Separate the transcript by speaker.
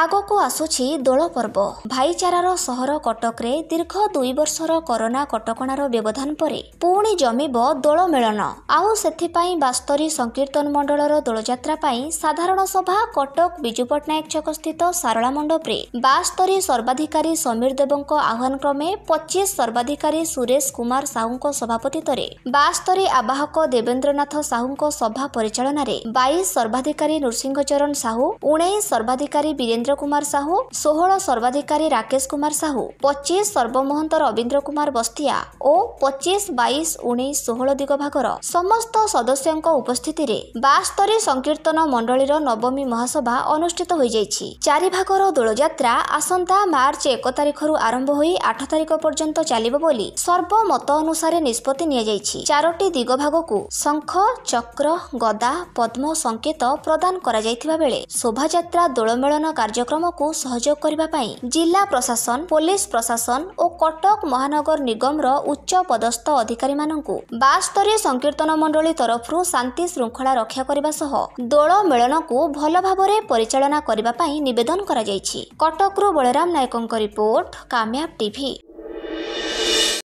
Speaker 1: ଆଗକୁ ଆସୁଛି ଦୋଳ ପର୍ବ ଭାଇଚାରାର ସହର କଟକରେ ଦୀର୍ଘ ଦୁଇ ବର୍ଷର କରୋନା କଟକଣାର ବ୍ୟବଧାନ ପରେ ପୁଣି ଜମିବ ଦୋଳ ମେଳନ ଆଉ ସେଥିପାଇଁ ବାସ୍ତରୀ ସଂକୀର୍ତ୍ତନ ମଣ୍ଡଳର ଦୋଳଯାତ୍ରା ପାଇଁ ସାଧାରଣ ସଭା କଟକ ବିଜୁ ପଟ୍ଟନାୟକ ଛକ ସ୍ଥିତ ସାରଳା ମଣ୍ଡପରେ ବାସ୍ତରୀ ସର୍ବାଧିକାରୀ ସମୀର ଦେବଙ୍କ ଆହ୍ୱାନ କ୍ରମେ ପଚିଶ ସର୍ବାଧିକାରୀ ସୁରେଶ କୁମାର ସାହୁଙ୍କ ସଭାପତିତ୍ୱରେ ବାସ୍ତରୀ ଆବାହକ ଦେବେନ୍ଦ୍ରନାଥ ସାହୁଙ୍କ ସଭା ପରିଚାଳନାରେ ବାଇଶ ସର୍ବାଧିକାରୀ ନୃସିଂହ ଚରଣ ସାହୁ ଉଣେଇଶ ସର୍ବାଧିକାରୀ ବୀରେନ୍ଦ୍ର ରବୀନ୍ଦ୍ର କୁମାର ସାହୁ ଷୋହଳ ସର୍ବାଧିକାରୀ ରାକେଶ କୁମାର ସାହୁ ପଚିଶ ସର୍ବମହନ୍ତ ରବୀନ୍ଦ୍ର କୁମାର ବସ୍ତିଆ ଓ ପଚିଶ ବାଇଶ ଉଣେଇଶ ଷୋହଳ ଦିଗ ଭାଗର ସମସ୍ତ ସଦସ୍ୟଙ୍କ ଉପସ୍ଥିତିରେ ବାସ୍ତରୀ ସଂକୀର୍ତ୍ତନ ମଣ୍ଡଳୀର ନବମୀ ମହାସଭା ଅନୁଷ୍ଠିତ ହୋଇଯାଇଛି ଚାରି ଭାଗର ଦୋଳଯାତ୍ରା ଆସନ୍ତା ମାର୍ଚ୍ଚ ଏକ ତାରିଖରୁ ଆରମ୍ଭ ହୋଇ ଆଠ ତାରିଖ ପର୍ଯ୍ୟନ୍ତ ଚାଲିବ ବୋଲି ସର୍ବମତ ଅନୁସାରେ ନିଷ୍ପତ୍ତି ନିଆଯାଇଛି ଚାରୋଟି ଦିଗଭାଗକୁ ଶଙ୍ଖ ଚକ୍ର ଗଦା ପଦ୍ମ ସଙ୍କେତ ପ୍ରଦାନ କରାଯାଇଥିବା ବେଳେ ଶୋଭାଯାତ୍ରା ଦୋଳମେଳନ କାର୍ଯ୍ୟ କାର୍ଯ୍ୟକ୍ରମକୁ ସହଯୋଗ କରିବା ପାଇଁ ଜିଲ୍ଲା ପ୍ରଶାସନ ପୋଲିସ ପ୍ରଶାସନ ଓ କଟକ ମହାନଗର ନିଗମର ଉଚ୍ଚ ପଦସ୍ଥ ଅଧିକାରୀମାନଙ୍କୁ ବାସ୍ତରୀୟ ସଂକୀର୍ତ୍ତନ ମଣ୍ଡଳୀ ତରଫରୁ ଶାନ୍ତି ଶୃଙ୍ଖଳା ରକ୍ଷା କରିବା ସହ ଦୋଳ ମେଳନକୁ ଭଲ ଭାବରେ ପରିଚାଳନା କରିବା ପାଇଁ ନିବେଦନ କରାଯାଇଛି କଟକରୁ ବଳରାମ ନାୟକଙ୍କ ରିପୋର୍ଟ କାମ୍ୟାବ ଟିଭି